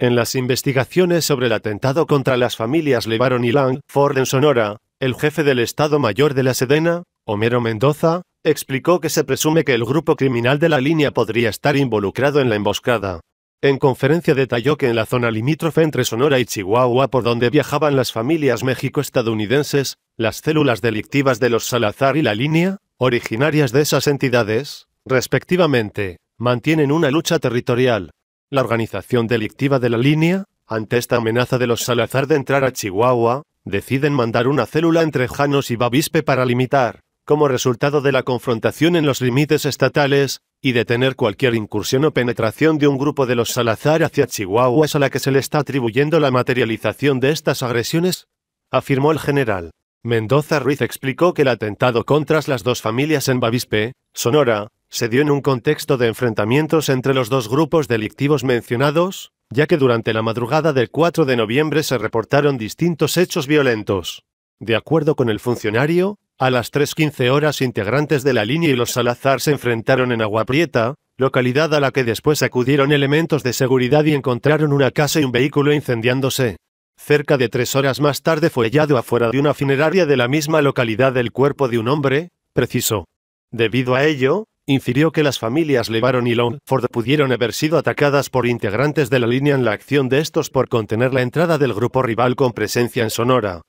En las investigaciones sobre el atentado contra las familias Levaron y Langford en Sonora, el jefe del Estado Mayor de la Sedena, Homero Mendoza, explicó que se presume que el grupo criminal de la línea podría estar involucrado en la emboscada. En conferencia detalló que en la zona limítrofe entre Sonora y Chihuahua por donde viajaban las familias méxico-estadounidenses, las células delictivas de los Salazar y la línea, originarias de esas entidades, respectivamente, mantienen una lucha territorial, la organización delictiva de la línea, ante esta amenaza de los Salazar de entrar a Chihuahua, deciden mandar una célula entre Janos y Bavispe para limitar, como resultado de la confrontación en los límites estatales, y detener cualquier incursión o penetración de un grupo de los Salazar hacia Chihuahua es a la que se le está atribuyendo la materialización de estas agresiones, afirmó el general. Mendoza Ruiz explicó que el atentado contra las dos familias en Bavispe, Sonora, se dio en un contexto de enfrentamientos entre los dos grupos delictivos mencionados, ya que durante la madrugada del 4 de noviembre se reportaron distintos hechos violentos. De acuerdo con el funcionario, a las 3.15 horas integrantes de la línea y los Salazar se enfrentaron en Agua Prieta, localidad a la que después acudieron elementos de seguridad y encontraron una casa y un vehículo incendiándose. Cerca de tres horas más tarde fue hallado afuera de una funeraria de la misma localidad el cuerpo de un hombre, preciso. Debido a ello, infirió que las familias Levaron y Longford pudieron haber sido atacadas por integrantes de la línea en la acción de estos por contener la entrada del grupo rival con presencia en Sonora.